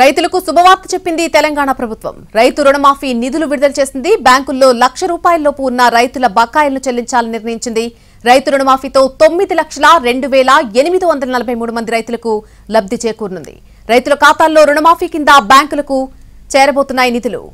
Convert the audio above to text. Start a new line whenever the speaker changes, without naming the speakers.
రైతులకు శుభవార్త చెప్పింది తెలంగాణ ప్రభుత్వం రైతు రుణమాఫీ నిధులు విడుదల చేసింది బ్యాంకుల్లో లక్ష లోపు ఉన్న రైతుల బకాయిలను చెల్లించాలని నిర్ణయించింది రైతు రుణమాఫీతో తొమ్మిది లక్షల రెండు వేల ఎనిమిది వందల నలభై మూడు మంది రైతులకు లబ్ది చేకూరనుంది రైతుల ఖాతాల్లో రుణమాఫీ కింద బ్యాంకులకు చేరబోతున్నాయి నిధులు